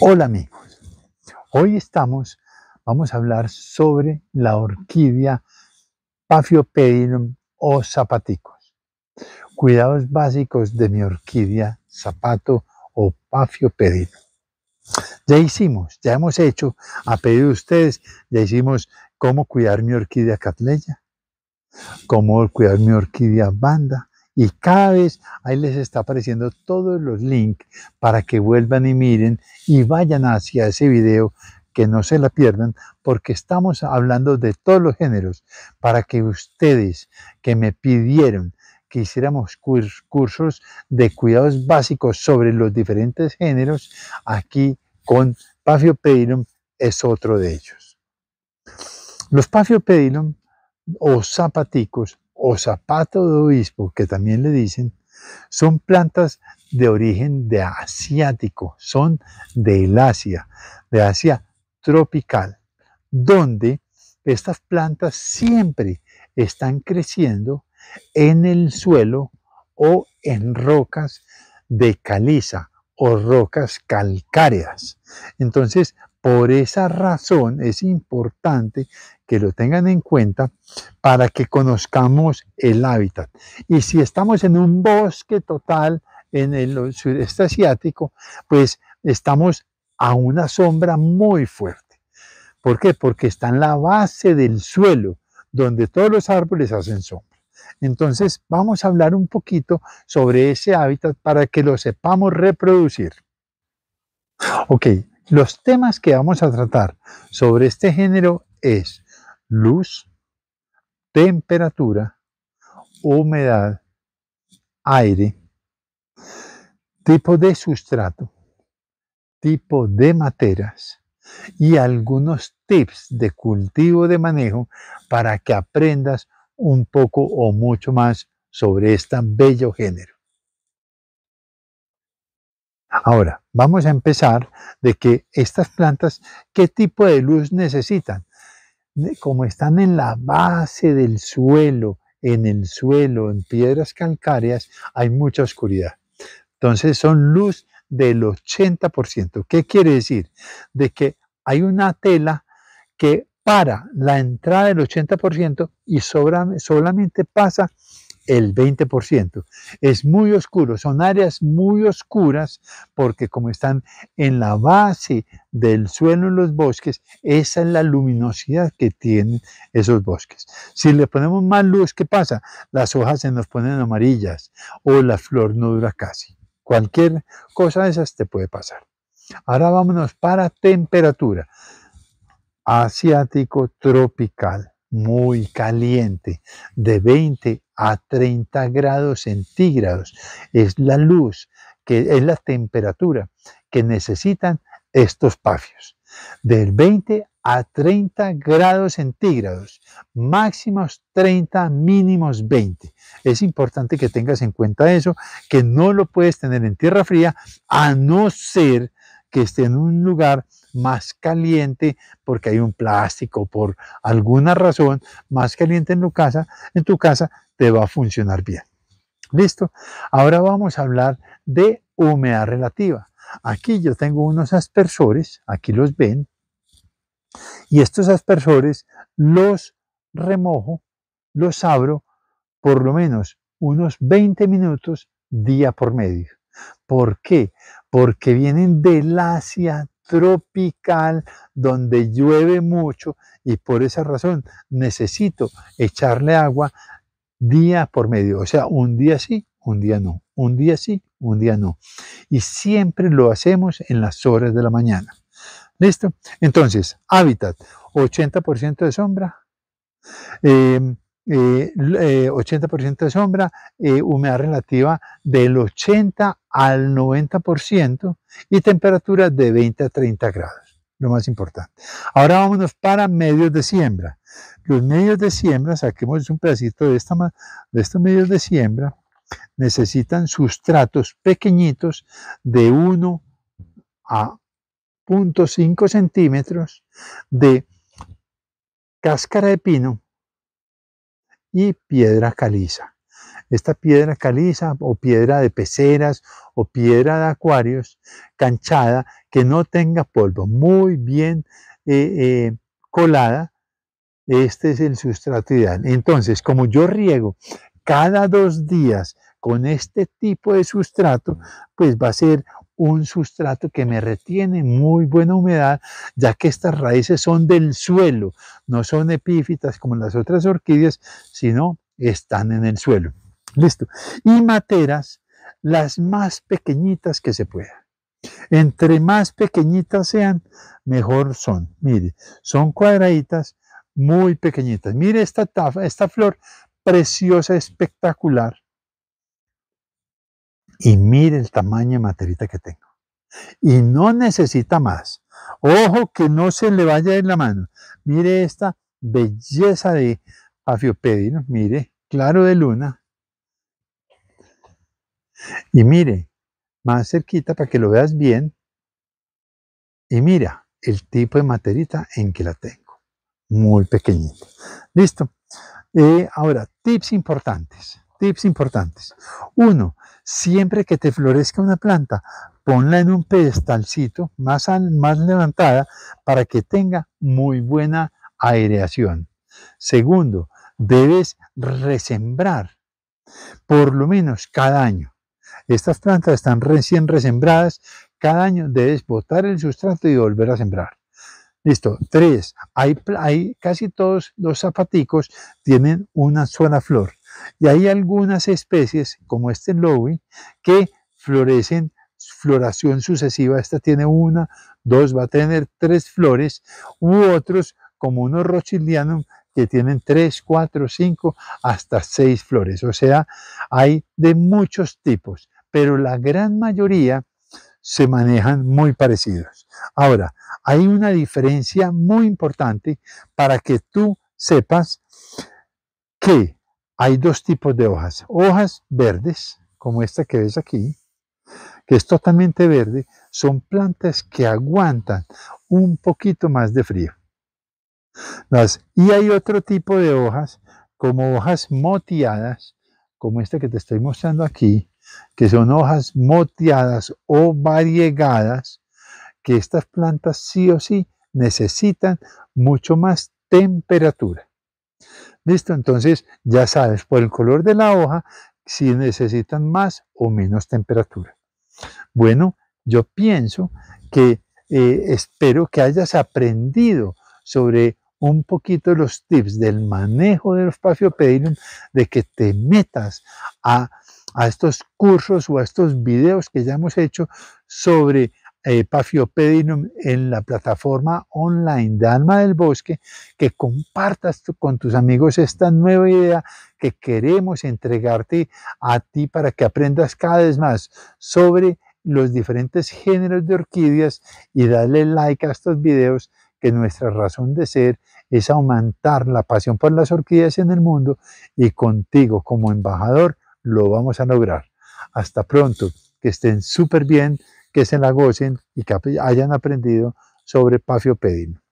Hola amigos, hoy estamos, vamos a hablar sobre la orquídea Paphiopedilum o zapaticos. Cuidados básicos de mi orquídea zapato o Paphiopedilum. Ya hicimos, ya hemos hecho, a pedido de ustedes, ya hicimos cómo cuidar mi orquídea catleya, cómo cuidar mi orquídea banda, y cada vez ahí les está apareciendo todos los links para que vuelvan y miren y vayan hacia ese video que no se la pierdan porque estamos hablando de todos los géneros para que ustedes que me pidieron que hiciéramos cursos de cuidados básicos sobre los diferentes géneros, aquí con Pafiopedilum es otro de ellos. Los Pafiopedilum o zapaticos o zapato de obispo, que también le dicen, son plantas de origen de asiático, son del Asia, de Asia tropical, donde estas plantas siempre están creciendo en el suelo o en rocas de caliza o rocas calcáreas. Entonces, por esa razón es importante que lo tengan en cuenta para que conozcamos el hábitat. Y si estamos en un bosque total en el sudeste asiático, pues estamos a una sombra muy fuerte. ¿Por qué? Porque está en la base del suelo, donde todos los árboles hacen sombra. Entonces vamos a hablar un poquito sobre ese hábitat para que lo sepamos reproducir. Ok, los temas que vamos a tratar sobre este género es luz, temperatura, humedad, aire, tipo de sustrato, tipo de materas y algunos tips de cultivo de manejo para que aprendas un poco o mucho más sobre este bello género. Ahora, vamos a empezar de que estas plantas, ¿qué tipo de luz necesitan? Como están en la base del suelo, en el suelo, en piedras calcáreas, hay mucha oscuridad. Entonces son luz del 80%. ¿Qué quiere decir? De que hay una tela que para la entrada del 80% y solamente pasa el 20%. Es muy oscuro, son áreas muy oscuras porque como están en la base del suelo en los bosques, esa es la luminosidad que tienen esos bosques. Si le ponemos más luz, ¿qué pasa? Las hojas se nos ponen amarillas o la flor no dura casi. Cualquier cosa de esas te puede pasar. Ahora vámonos para temperatura. Asiático tropical, muy caliente, de 20 a 30 grados centígrados. Es la luz, que es la temperatura que necesitan estos pafios. Del 20 a 30 grados centígrados, máximos 30, mínimos 20. Es importante que tengas en cuenta eso, que no lo puedes tener en tierra fría, a no ser que esté en un lugar más caliente, porque hay un plástico, por alguna razón, más caliente en tu casa, en tu casa te va a funcionar bien. ¿Listo? Ahora vamos a hablar de humedad relativa. Aquí yo tengo unos aspersores, aquí los ven, y estos aspersores los remojo, los abro por lo menos unos 20 minutos día por medio. ¿Por qué? Porque vienen la Asia tropical donde llueve mucho y por esa razón necesito echarle agua día por medio, o sea, un día sí, un día no, un día sí, un día no. Y siempre lo hacemos en las horas de la mañana. ¿Listo? Entonces, hábitat, 80% de sombra, em, 80% eh, eh, de sombra, eh, humedad relativa del 80 al 90% y temperaturas de 20 a 30 grados, lo más importante. Ahora vámonos para medios de siembra. Los medios de siembra, saquemos un pedacito de, esta, de estos medios de siembra, necesitan sustratos pequeñitos de 1 a 0.5 centímetros de cáscara de pino y piedra caliza. Esta piedra caliza o piedra de peceras o piedra de acuarios canchada que no tenga polvo, muy bien eh, eh, colada, este es el sustrato ideal. Entonces, como yo riego cada dos días con este tipo de sustrato, pues va a ser un sustrato que me retiene muy buena humedad, ya que estas raíces son del suelo, no son epífitas como las otras orquídeas, sino están en el suelo. Listo. Y materas, las más pequeñitas que se pueda. Entre más pequeñitas sean, mejor son. Mire, son cuadraditas muy pequeñitas. Mire esta, esta flor preciosa, espectacular. Y mire el tamaño de materita que tengo. Y no necesita más. Ojo que no se le vaya en la mano. Mire esta belleza de afiopedino. Mire, claro de luna. Y mire, más cerquita para que lo veas bien. Y mira el tipo de materita en que la tengo. Muy pequeñita, Listo. Eh, ahora, tips importantes tips importantes. Uno, siempre que te florezca una planta, ponla en un pedestalcito más, más levantada para que tenga muy buena aireación. Segundo, debes resembrar por lo menos cada año. Estas plantas están recién resembradas. Cada año debes botar el sustrato y volver a sembrar. Listo. Tres, hay, hay casi todos los zapaticos tienen una sola flor. Y hay algunas especies, como este lowi, que florecen floración sucesiva. Esta tiene una, dos, va a tener tres flores, u otros, como unos rochilianum, que tienen tres, cuatro, cinco, hasta seis flores. O sea, hay de muchos tipos, pero la gran mayoría se manejan muy parecidos. Ahora, hay una diferencia muy importante para que tú sepas que hay dos tipos de hojas. Hojas verdes, como esta que ves aquí, que es totalmente verde, son plantas que aguantan un poquito más de frío. y hay otro tipo de hojas, como hojas moteadas, como esta que te estoy mostrando aquí, que son hojas moteadas o variegadas, que estas plantas sí o sí necesitan mucho más temperatura. Listo, entonces ya sabes por el color de la hoja si necesitan más o menos temperatura. Bueno, yo pienso que eh, espero que hayas aprendido sobre un poquito los tips del manejo del espacio Pafiopedium, de que te metas a, a estos cursos o a estos videos que ya hemos hecho sobre Pafiopedinum en la plataforma online de Alma del Bosque, que compartas con tus amigos esta nueva idea que queremos entregarte a ti para que aprendas cada vez más sobre los diferentes géneros de orquídeas y darle like a estos videos que nuestra razón de ser es aumentar la pasión por las orquídeas en el mundo y contigo como embajador lo vamos a lograr. Hasta pronto, que estén súper bien que se la gocen y que hayan aprendido sobre pedino.